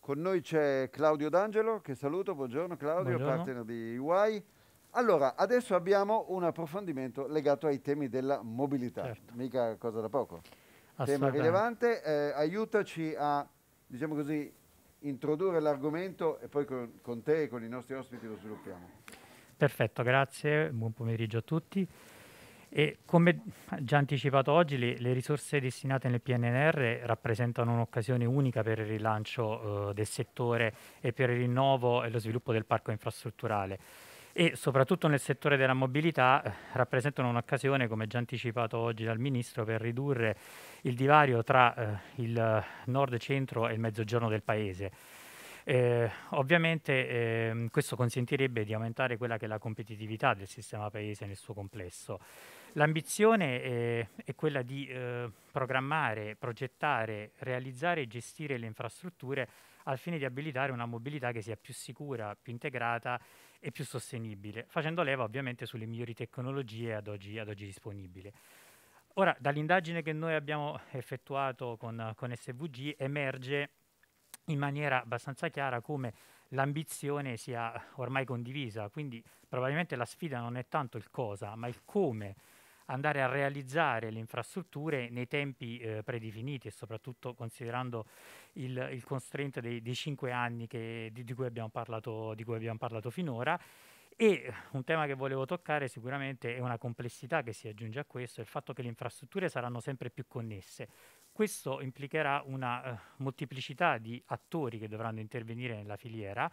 Con noi c'è Claudio D'Angelo, che saluto, buongiorno Claudio, buongiorno. partner di UI. Allora, adesso abbiamo un approfondimento legato ai temi della mobilità, certo. mica cosa da poco. Tema rilevante, eh, aiutaci a, diciamo così, introdurre l'argomento e poi con, con te e con i nostri ospiti lo sviluppiamo. Perfetto, grazie, buon pomeriggio a tutti. E come già anticipato oggi, le, le, risorse destinate nel PNR rappresentano un'occasione unica per il rilancio eh, del settore e per il rinnovo e lo sviluppo del parco infrastrutturale e soprattutto nel settore della mobilità eh, rappresentano un'occasione, come già anticipato oggi dal Ministro, per ridurre il divario tra eh, il nord centro e il mezzogiorno del Paese. Eh, ovviamente eh, questo consentirebbe di aumentare quella che è la competitività del sistema paese nel suo complesso. L'ambizione è, eh, è, quella di eh, programmare, progettare, realizzare e gestire le infrastrutture al fine di abilitare una mobilità che sia più sicura, più integrata e più sostenibile, facendo leva ovviamente sulle migliori tecnologie ad oggi, ad oggi disponibili. Ora, dall'indagine che noi abbiamo effettuato con, con SVG emerge in maniera abbastanza chiara come l'ambizione sia ormai condivisa, quindi probabilmente la sfida non è tanto il cosa, ma il come andare a realizzare le infrastrutture nei tempi eh, predefiniti e soprattutto considerando il, il constraint dei, dei, cinque anni che, di, di, cui parlato, di cui abbiamo parlato finora. E un tema che volevo toccare sicuramente è una complessità che si aggiunge a questo, il fatto che le infrastrutture saranno sempre più connesse. Questo implicherà una eh, molteplicità di attori che dovranno intervenire nella filiera,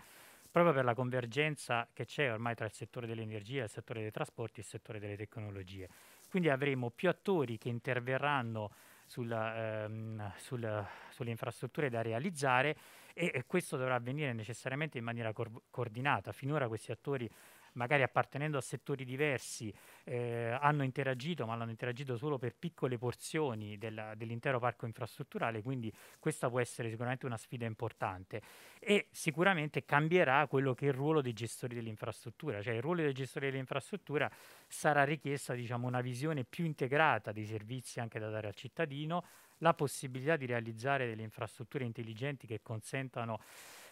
proprio per la convergenza che c'è ormai tra il settore dell'energia, il settore dei trasporti e il settore delle tecnologie. Quindi avremo più attori che interverranno sulla, ehm, sul, sulle infrastrutture da realizzare e, e, questo dovrà avvenire necessariamente in maniera cor- coordinata. Finora questi attori magari appartenendo a settori diversi, eh, hanno interagito, ma hanno interagito solo per piccole porzioni della, dell'intero parco infrastrutturale, quindi questa può essere sicuramente una sfida importante e sicuramente cambierà quello che è il ruolo dei gestori dell'infrastruttura, cioè il ruolo dei gestori dell'infrastruttura sarà richiesta diciamo, una visione più integrata dei servizi anche da dare al cittadino, la possibilità di realizzare delle infrastrutture intelligenti che consentano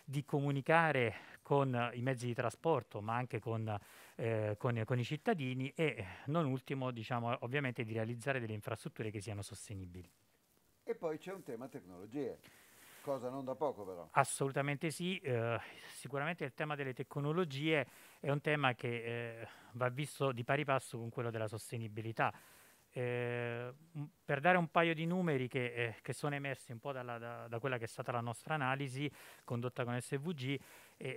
di comunicare con i mezzi di trasporto, ma anche con, eh, con, con i cittadini e non ultimo, diciamo, ovviamente di realizzare delle infrastrutture che siano sostenibili. E poi c'è un tema tecnologie. Cosa non da poco però. Assolutamente sì, eh, sicuramente il tema delle tecnologie è un tema che eh, va visto di pari passo con quello della sostenibilità. Eh, per dare un paio di numeri che, eh, che sono emersi un po' dalla, da, da, quella che è stata la nostra analisi condotta con SVG e,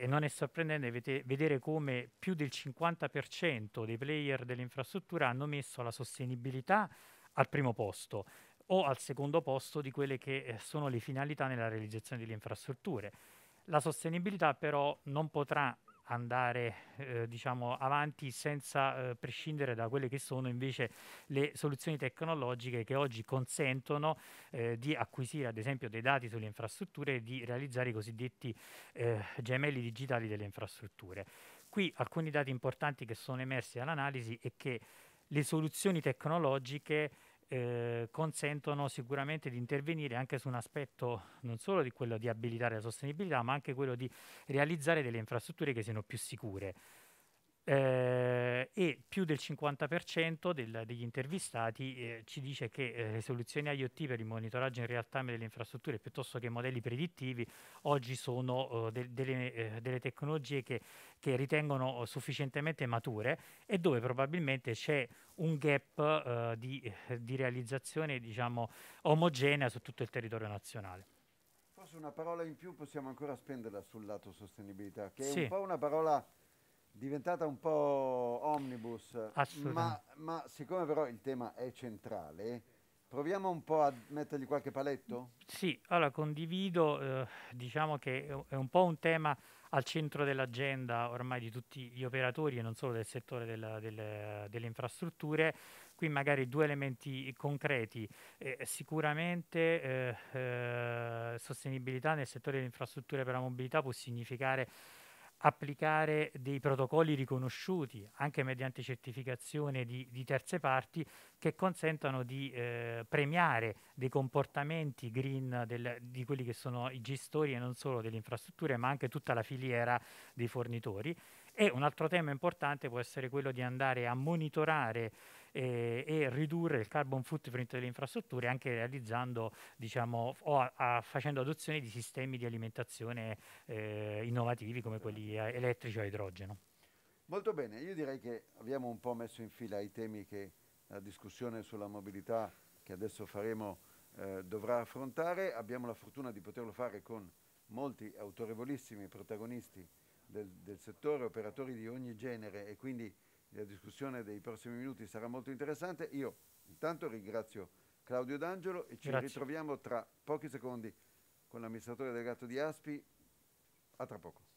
e non è sorprendente vede, vedere come più del 50% dei player dell'infrastruttura hanno messo la sostenibilità al primo posto o al secondo posto di quelle che eh, sono le finalità nella realizzazione delle infrastrutture. La sostenibilità però non potrà andare eh, diciamo, avanti senza eh, prescindere da quelle che sono invece le soluzioni tecnologiche che oggi consentono eh, di acquisire ad esempio dei dati sulle infrastrutture e di realizzare i cosiddetti eh, gemelli digitali delle infrastrutture. Qui alcuni dati importanti che sono emersi dall'analisi è che le soluzioni tecnologiche eh, consentono sicuramente di intervenire anche su un aspetto non solo di quello di abilitare la sostenibilità, ma anche quello di realizzare delle infrastrutture che siano più sicure. Eh, e più del 50% del, degli intervistati eh, ci dice che eh, le soluzioni IoT per il monitoraggio in real time delle infrastrutture piuttosto che modelli predittivi oggi sono eh, de- delle, eh, delle, tecnologie che, che, ritengono eh, sufficientemente mature e dove probabilmente c'è un gap di, di, realizzazione diciamo, omogenea su tutto il territorio nazionale. Forse una parola in più possiamo ancora spenderla sul lato sostenibilità, che è sì. un po' una parola diventata un po' omnibus, ma, ma, siccome però il tema è centrale, proviamo un po' a mettergli qualche paletto? Sì, allora condivido, eh, diciamo che è un po' un tema al centro dell'agenda ormai di tutti gli operatori e non solo del settore della, delle, delle infrastrutture, qui magari due elementi concreti. Eh, sicuramente eh, eh, sostenibilità nel settore delle infrastrutture per la mobilità può significare applicare dei protocolli riconosciuti anche mediante certificazione di, di terze parti che consentano di eh, premiare dei comportamenti green del, di quelli che sono i gestori e non solo delle infrastrutture ma anche tutta la filiera dei fornitori. E un altro tema importante può essere quello di andare a monitorare e, e ridurre il carbon footprint delle infrastrutture anche realizzando diciamo, o a, a, facendo adozione di sistemi di alimentazione eh, innovativi come quelli eh, elettrici o a idrogeno. Molto bene, io direi che abbiamo un po' messo in fila i temi che la discussione sulla mobilità che adesso faremo eh, dovrà affrontare, abbiamo la fortuna di poterlo fare con molti autorevolissimi protagonisti del, del settore, operatori di ogni genere e quindi la discussione dei prossimi minuti sarà molto interessante. Io intanto ringrazio Claudio D'Angelo e ci Grazie. ritroviamo tra pochi secondi con l'amministratore delegato di Aspi. A tra poco.